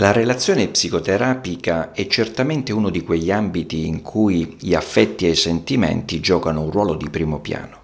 La relazione psicoterapica è certamente uno di quegli ambiti in cui gli affetti e i sentimenti giocano un ruolo di primo piano.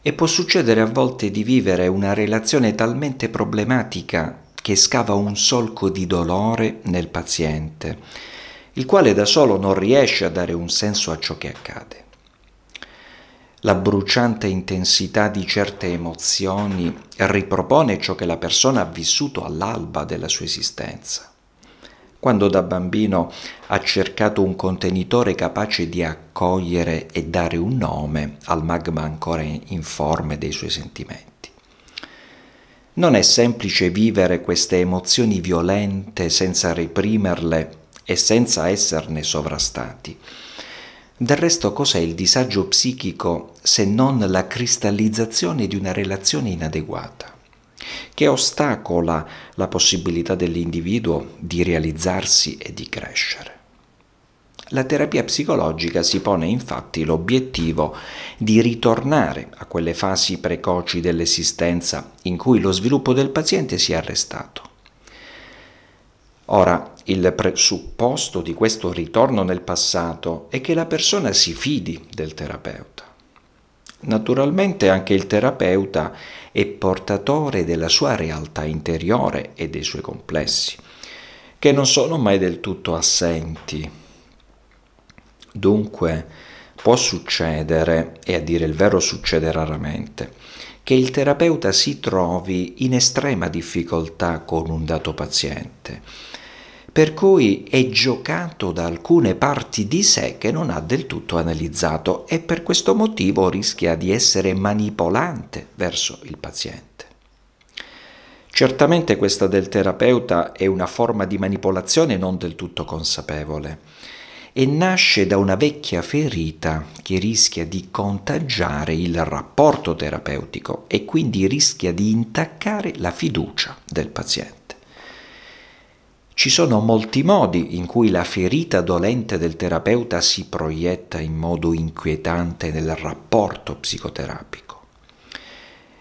E può succedere a volte di vivere una relazione talmente problematica che scava un solco di dolore nel paziente, il quale da solo non riesce a dare un senso a ciò che accade la bruciante intensità di certe emozioni ripropone ciò che la persona ha vissuto all'alba della sua esistenza. Quando da bambino ha cercato un contenitore capace di accogliere e dare un nome al magma ancora informe dei suoi sentimenti. Non è semplice vivere queste emozioni violente senza reprimerle e senza esserne sovrastati del resto cos'è il disagio psichico se non la cristallizzazione di una relazione inadeguata, che ostacola la possibilità dell'individuo di realizzarsi e di crescere? La terapia psicologica si pone infatti l'obiettivo di ritornare a quelle fasi precoci dell'esistenza in cui lo sviluppo del paziente si è arrestato. Ora, il presupposto di questo ritorno nel passato è che la persona si fidi del terapeuta. Naturalmente anche il terapeuta è portatore della sua realtà interiore e dei suoi complessi, che non sono mai del tutto assenti. Dunque può succedere, e a dire il vero succede raramente, che il terapeuta si trovi in estrema difficoltà con un dato paziente per cui è giocato da alcune parti di sé che non ha del tutto analizzato e per questo motivo rischia di essere manipolante verso il paziente. Certamente questa del terapeuta è una forma di manipolazione non del tutto consapevole e nasce da una vecchia ferita che rischia di contagiare il rapporto terapeutico e quindi rischia di intaccare la fiducia del paziente. Ci sono molti modi in cui la ferita dolente del terapeuta si proietta in modo inquietante nel rapporto psicoterapico.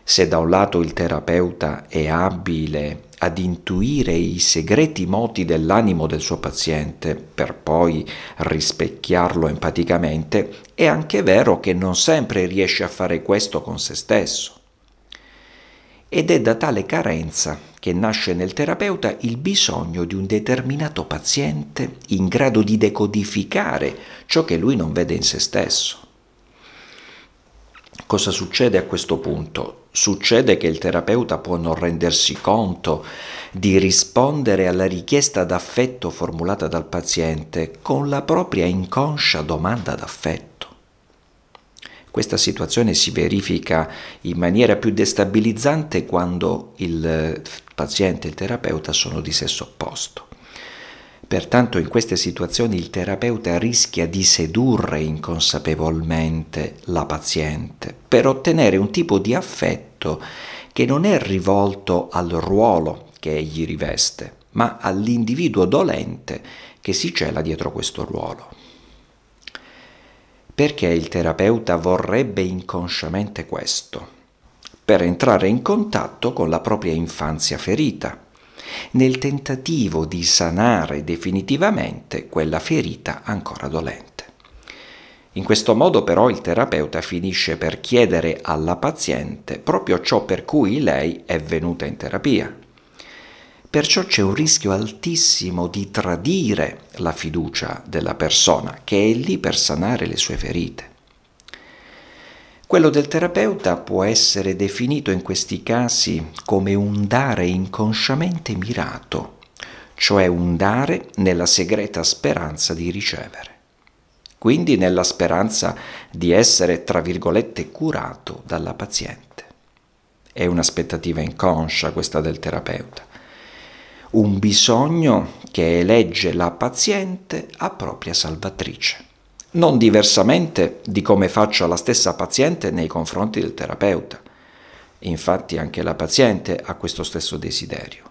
Se da un lato il terapeuta è abile ad intuire i segreti moti dell'animo del suo paziente per poi rispecchiarlo empaticamente, è anche vero che non sempre riesce a fare questo con se stesso ed è da tale carenza che nasce nel terapeuta il bisogno di un determinato paziente in grado di decodificare ciò che lui non vede in se stesso. Cosa succede a questo punto? Succede che il terapeuta può non rendersi conto di rispondere alla richiesta d'affetto formulata dal paziente con la propria inconscia domanda d'affetto. Questa situazione si verifica in maniera più destabilizzante quando il eh, paziente e il terapeuta sono di sesso opposto. Pertanto in queste situazioni il terapeuta rischia di sedurre inconsapevolmente la paziente per ottenere un tipo di affetto che non è rivolto al ruolo che egli riveste, ma all'individuo dolente che si cela dietro questo ruolo. Perché il terapeuta vorrebbe inconsciamente questo? Per entrare in contatto con la propria infanzia ferita, nel tentativo di sanare definitivamente quella ferita ancora dolente. In questo modo però il terapeuta finisce per chiedere alla paziente proprio ciò per cui lei è venuta in terapia, Perciò c'è un rischio altissimo di tradire la fiducia della persona che è lì per sanare le sue ferite. Quello del terapeuta può essere definito in questi casi come un dare inconsciamente mirato, cioè un dare nella segreta speranza di ricevere, quindi nella speranza di essere, tra virgolette, curato dalla paziente. È un'aspettativa inconscia questa del terapeuta, un bisogno che elegge la paziente a propria salvatrice, non diversamente di come faccia la stessa paziente nei confronti del terapeuta. Infatti anche la paziente ha questo stesso desiderio.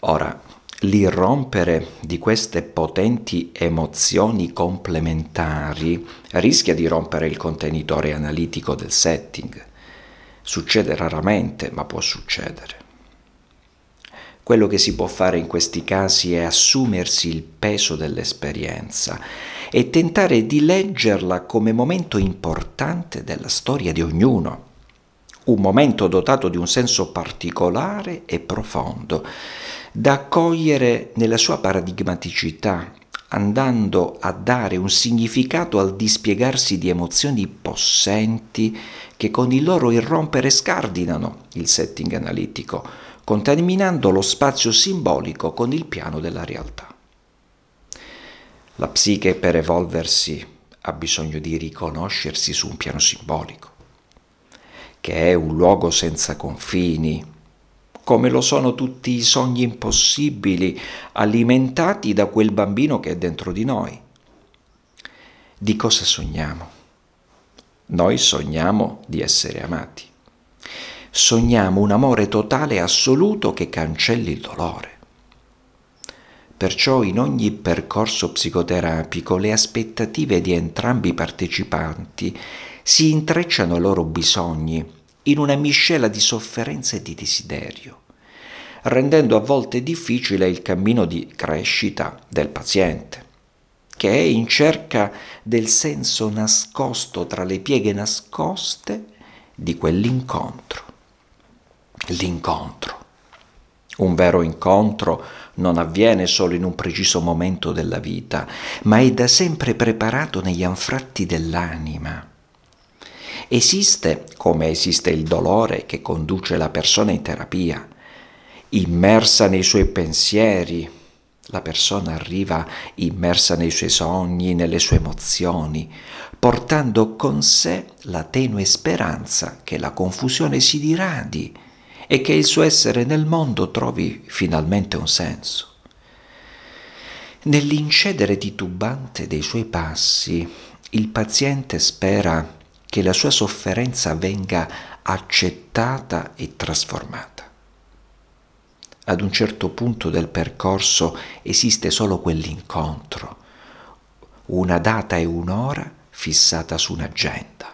Ora, l'irrompere di queste potenti emozioni complementari rischia di rompere il contenitore analitico del setting. Succede raramente, ma può succedere. Quello che si può fare in questi casi è assumersi il peso dell'esperienza e tentare di leggerla come momento importante della storia di ognuno, un momento dotato di un senso particolare e profondo, da cogliere nella sua paradigmaticità, andando a dare un significato al dispiegarsi di emozioni possenti che con il loro irrompere scardinano il setting analitico contaminando lo spazio simbolico con il piano della realtà. La psiche per evolversi ha bisogno di riconoscersi su un piano simbolico, che è un luogo senza confini, come lo sono tutti i sogni impossibili alimentati da quel bambino che è dentro di noi. Di cosa sogniamo? Noi sogniamo di essere amati sogniamo un amore totale e assoluto che cancelli il dolore. Perciò in ogni percorso psicoterapico le aspettative di entrambi i partecipanti si intrecciano ai loro bisogni in una miscela di sofferenza e di desiderio, rendendo a volte difficile il cammino di crescita del paziente che è in cerca del senso nascosto tra le pieghe nascoste di quell'incontro l'incontro. Un vero incontro non avviene solo in un preciso momento della vita, ma è da sempre preparato negli anfratti dell'anima. Esiste, come esiste il dolore che conduce la persona in terapia, immersa nei suoi pensieri, la persona arriva immersa nei suoi sogni, nelle sue emozioni, portando con sé la tenue speranza che la confusione si diradi e che il suo essere nel mondo trovi finalmente un senso. Nell'incedere titubante dei suoi passi, il paziente spera che la sua sofferenza venga accettata e trasformata. Ad un certo punto del percorso esiste solo quell'incontro, una data e un'ora fissata su un'agenda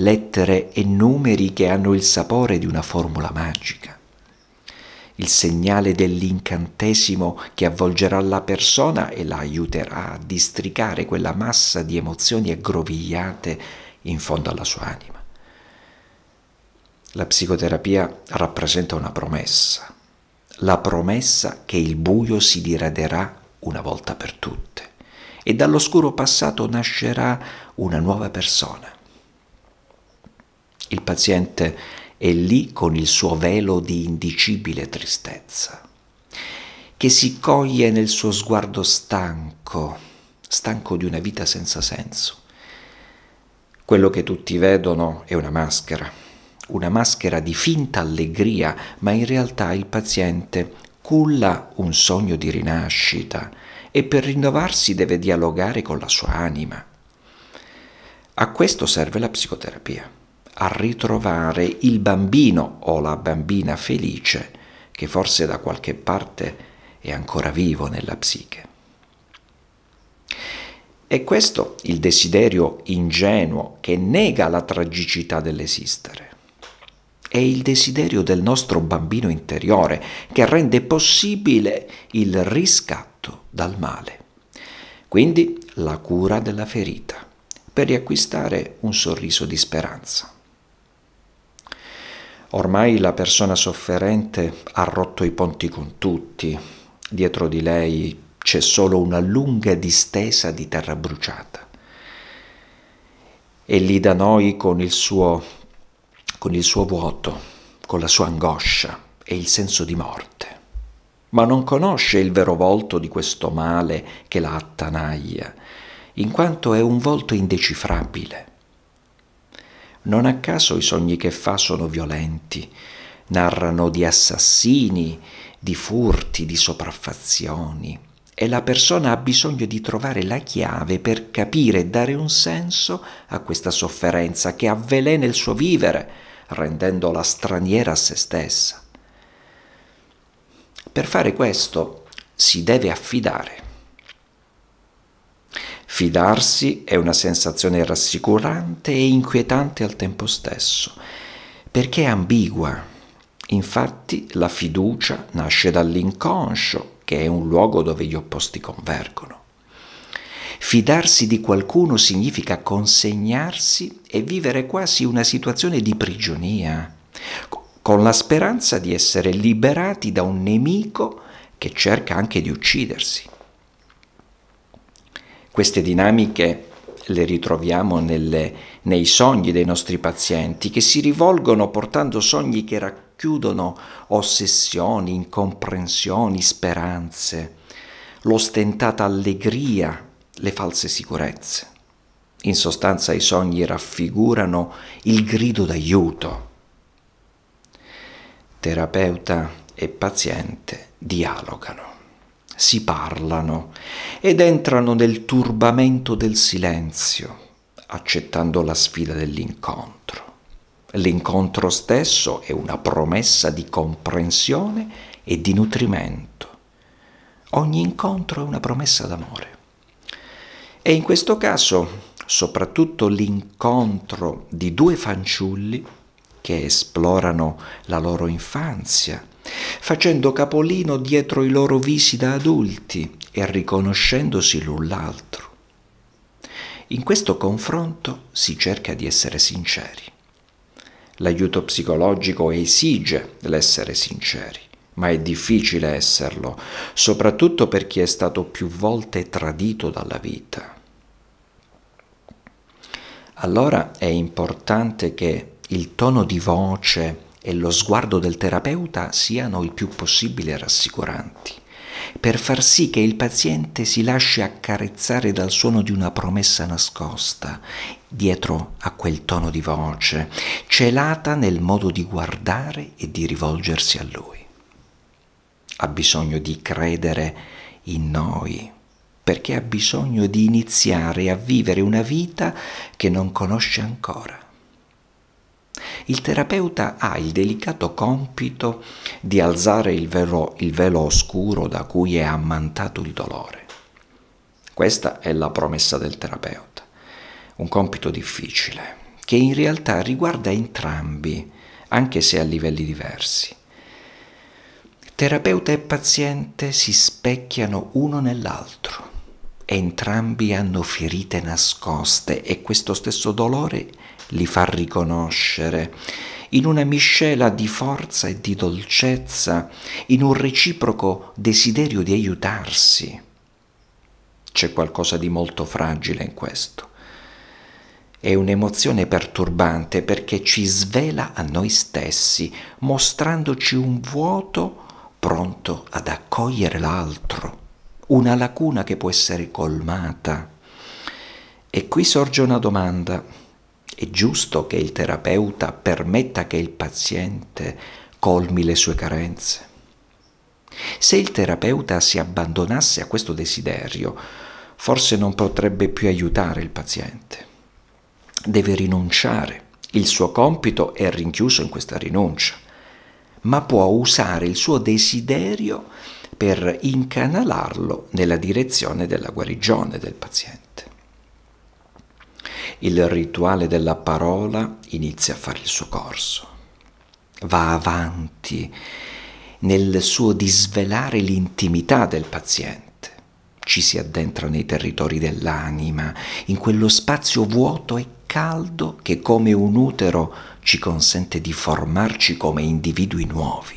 lettere e numeri che hanno il sapore di una formula magica. Il segnale dell'incantesimo che avvolgerà la persona e la aiuterà a districare quella massa di emozioni aggrovigliate in fondo alla sua anima. La psicoterapia rappresenta una promessa, la promessa che il buio si diraderà una volta per tutte e dall'oscuro passato nascerà una nuova persona il paziente è lì con il suo velo di indicibile tristezza, che si coglie nel suo sguardo stanco, stanco di una vita senza senso. Quello che tutti vedono è una maschera, una maschera di finta allegria, ma in realtà il paziente culla un sogno di rinascita e per rinnovarsi deve dialogare con la sua anima. A questo serve la psicoterapia a ritrovare il bambino o la bambina felice che forse da qualche parte è ancora vivo nella psiche. È questo il desiderio ingenuo che nega la tragicità dell'esistere. È il desiderio del nostro bambino interiore che rende possibile il riscatto dal male. Quindi la cura della ferita per riacquistare un sorriso di speranza. Ormai la persona sofferente ha rotto i ponti con tutti, dietro di lei c'è solo una lunga distesa di terra bruciata. E lì da noi con il suo, con il suo vuoto, con la sua angoscia e il senso di morte. Ma non conosce il vero volto di questo male che la attanaglia, in quanto è un volto indecifrabile non a caso i sogni che fa sono violenti, narrano di assassini, di furti, di sopraffazioni e la persona ha bisogno di trovare la chiave per capire e dare un senso a questa sofferenza che avvelena il suo vivere, rendendola straniera a se stessa. Per fare questo si deve affidare Fidarsi è una sensazione rassicurante e inquietante al tempo stesso, perché è ambigua. Infatti la fiducia nasce dall'inconscio, che è un luogo dove gli opposti convergono. Fidarsi di qualcuno significa consegnarsi e vivere quasi una situazione di prigionia, con la speranza di essere liberati da un nemico che cerca anche di uccidersi. Queste dinamiche le ritroviamo nelle, nei sogni dei nostri pazienti che si rivolgono portando sogni che racchiudono ossessioni, incomprensioni, speranze, l'ostentata allegria, le false sicurezze. In sostanza i sogni raffigurano il grido d'aiuto. Terapeuta e paziente dialogano si parlano ed entrano nel turbamento del silenzio, accettando la sfida dell'incontro. L'incontro stesso è una promessa di comprensione e di nutrimento. Ogni incontro è una promessa d'amore. E in questo caso, soprattutto l'incontro di due fanciulli che esplorano la loro infanzia, facendo capolino dietro i loro visi da adulti e riconoscendosi l'un l'altro. In questo confronto si cerca di essere sinceri. L'aiuto psicologico esige l'essere sinceri, ma è difficile esserlo, soprattutto per chi è stato più volte tradito dalla vita. Allora è importante che il tono di voce e lo sguardo del terapeuta siano il più possibile rassicuranti, per far sì che il paziente si lasci accarezzare dal suono di una promessa nascosta, dietro a quel tono di voce, celata nel modo di guardare e di rivolgersi a lui. Ha bisogno di credere in noi, perché ha bisogno di iniziare a vivere una vita che non conosce ancora. Il terapeuta ha il delicato compito di alzare il velo, il velo oscuro da cui è ammantato il dolore. Questa è la promessa del terapeuta, un compito difficile, che in realtà riguarda entrambi, anche se a livelli diversi. Terapeuta e paziente si specchiano uno nell'altro. Entrambi hanno ferite nascoste e questo stesso dolore li fa riconoscere, in una miscela di forza e di dolcezza, in un reciproco desiderio di aiutarsi. C'è qualcosa di molto fragile in questo. È un'emozione perturbante perché ci svela a noi stessi, mostrandoci un vuoto pronto ad accogliere l'altro, una lacuna che può essere colmata. E qui sorge una domanda. È giusto che il terapeuta permetta che il paziente colmi le sue carenze? Se il terapeuta si abbandonasse a questo desiderio, forse non potrebbe più aiutare il paziente. Deve rinunciare. Il suo compito è rinchiuso in questa rinuncia, ma può usare il suo desiderio per incanalarlo nella direzione della guarigione del paziente il rituale della parola inizia a fare il suo corso, va avanti nel suo disvelare l'intimità del paziente, ci si addentra nei territori dell'anima, in quello spazio vuoto e caldo che come un utero ci consente di formarci come individui nuovi.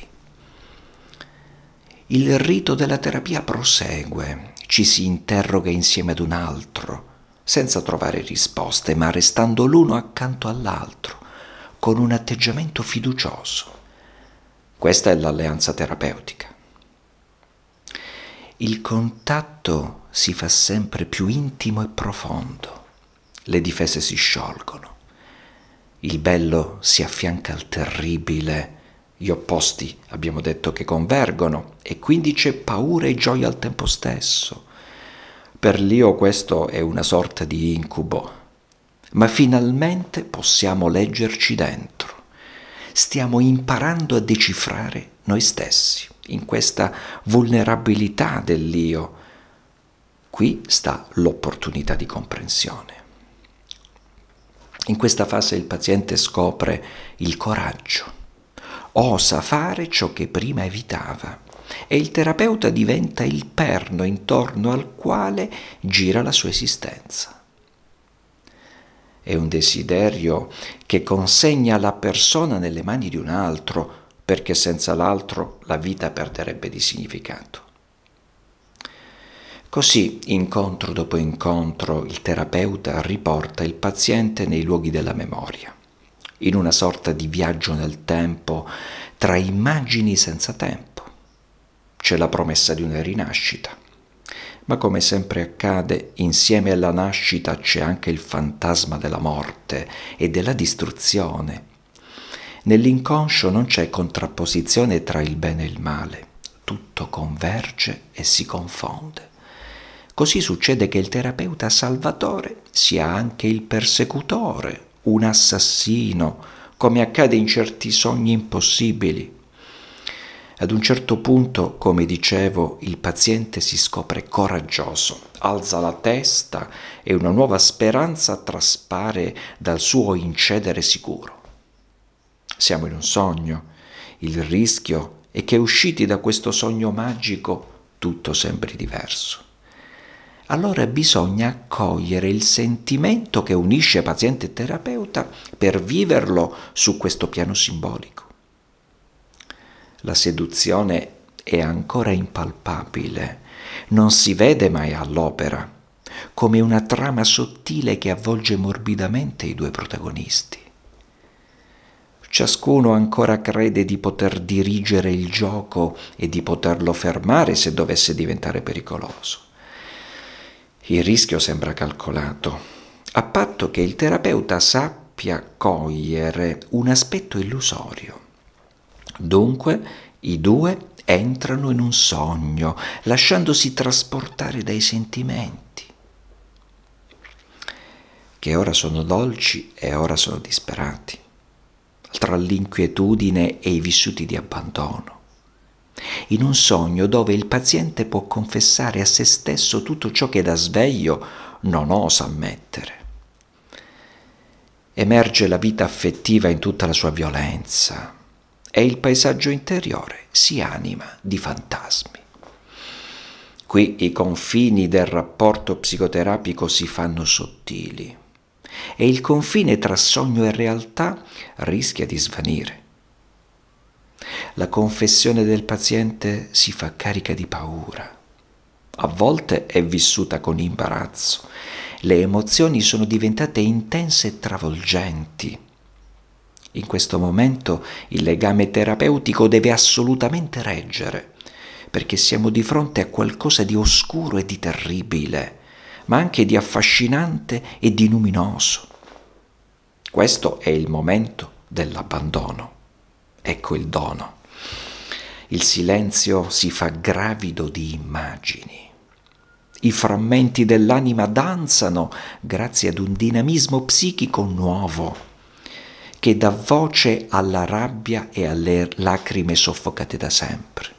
Il rito della terapia prosegue, ci si interroga insieme ad un altro, senza trovare risposte, ma restando l'uno accanto all'altro, con un atteggiamento fiducioso. Questa è l'alleanza terapeutica. Il contatto si fa sempre più intimo e profondo, le difese si sciolgono, il bello si affianca al terribile, gli opposti abbiamo detto che convergono e quindi c'è paura e gioia al tempo stesso per Lio questo è una sorta di incubo, ma finalmente possiamo leggerci dentro. Stiamo imparando a decifrare noi stessi in questa vulnerabilità dell'io. Qui sta l'opportunità di comprensione. In questa fase il paziente scopre il coraggio, osa fare ciò che prima evitava e il terapeuta diventa il perno intorno al quale gira la sua esistenza. È un desiderio che consegna la persona nelle mani di un altro, perché senza l'altro la vita perderebbe di significato. Così, incontro dopo incontro, il terapeuta riporta il paziente nei luoghi della memoria, in una sorta di viaggio nel tempo tra immagini senza tempo c'è la promessa di una rinascita. Ma come sempre accade, insieme alla nascita c'è anche il fantasma della morte e della distruzione. Nell'inconscio non c'è contrapposizione tra il bene e il male, tutto converge e si confonde. Così succede che il terapeuta salvatore sia anche il persecutore, un assassino, come accade in certi sogni impossibili, ad un certo punto, come dicevo, il paziente si scopre coraggioso, alza la testa e una nuova speranza traspare dal suo incedere sicuro. Siamo in un sogno. Il rischio è che usciti da questo sogno magico tutto sembri diverso. Allora bisogna accogliere il sentimento che unisce paziente e terapeuta per viverlo su questo piano simbolico. La seduzione è ancora impalpabile, non si vede mai all'opera, come una trama sottile che avvolge morbidamente i due protagonisti. Ciascuno ancora crede di poter dirigere il gioco e di poterlo fermare se dovesse diventare pericoloso. Il rischio sembra calcolato, a patto che il terapeuta sappia cogliere un aspetto illusorio Dunque i due entrano in un sogno, lasciandosi trasportare dai sentimenti, che ora sono dolci e ora sono disperati, tra l'inquietudine e i vissuti di abbandono. In un sogno dove il paziente può confessare a se stesso tutto ciò che da sveglio non osa ammettere. Emerge la vita affettiva in tutta la sua violenza e il paesaggio interiore si anima di fantasmi. Qui i confini del rapporto psicoterapico si fanno sottili e il confine tra sogno e realtà rischia di svanire. La confessione del paziente si fa carica di paura. A volte è vissuta con imbarazzo. Le emozioni sono diventate intense e travolgenti in questo momento il legame terapeutico deve assolutamente reggere, perché siamo di fronte a qualcosa di oscuro e di terribile, ma anche di affascinante e di luminoso. Questo è il momento dell'abbandono. Ecco il dono. Il silenzio si fa gravido di immagini. I frammenti dell'anima danzano grazie ad un dinamismo psichico nuovo che dà voce alla rabbia e alle lacrime soffocate da sempre.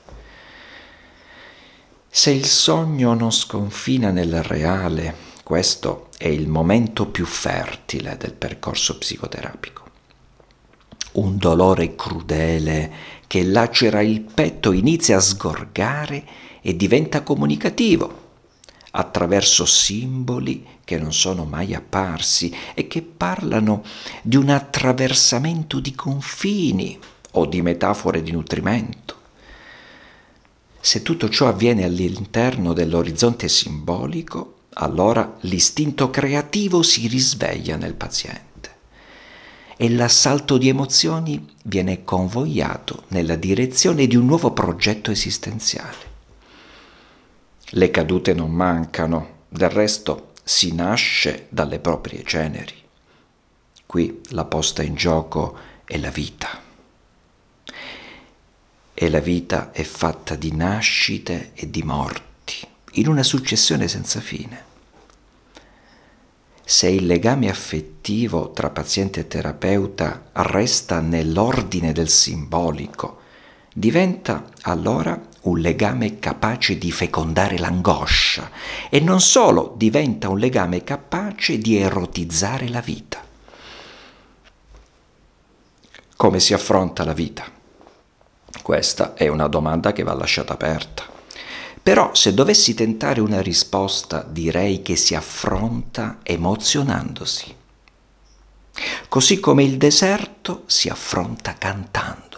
Se il sogno non sconfina nel reale, questo è il momento più fertile del percorso psicoterapico. Un dolore crudele che lacera il petto inizia a sgorgare e diventa comunicativo attraverso simboli che non sono mai apparsi e che parlano di un attraversamento di confini o di metafore di nutrimento. Se tutto ciò avviene all'interno dell'orizzonte simbolico, allora l'istinto creativo si risveglia nel paziente e l'assalto di emozioni viene convogliato nella direzione di un nuovo progetto esistenziale. Le cadute non mancano, del resto si nasce dalle proprie ceneri. Qui la posta in gioco è la vita. E la vita è fatta di nascite e di morti, in una successione senza fine. Se il legame affettivo tra paziente e terapeuta resta nell'ordine del simbolico, diventa allora un legame capace di fecondare l'angoscia e non solo diventa un legame capace di erotizzare la vita. Come si affronta la vita? Questa è una domanda che va lasciata aperta. Però se dovessi tentare una risposta direi che si affronta emozionandosi, così come il deserto si affronta cantando.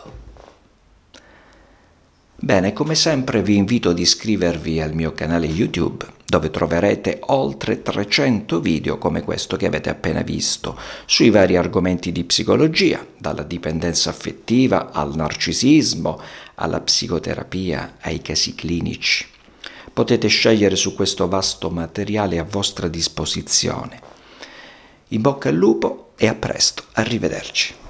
Bene, come sempre vi invito ad iscrivervi al mio canale YouTube dove troverete oltre 300 video come questo che avete appena visto sui vari argomenti di psicologia, dalla dipendenza affettiva al narcisismo, alla psicoterapia, ai casi clinici. Potete scegliere su questo vasto materiale a vostra disposizione. In bocca al lupo e a presto, arrivederci.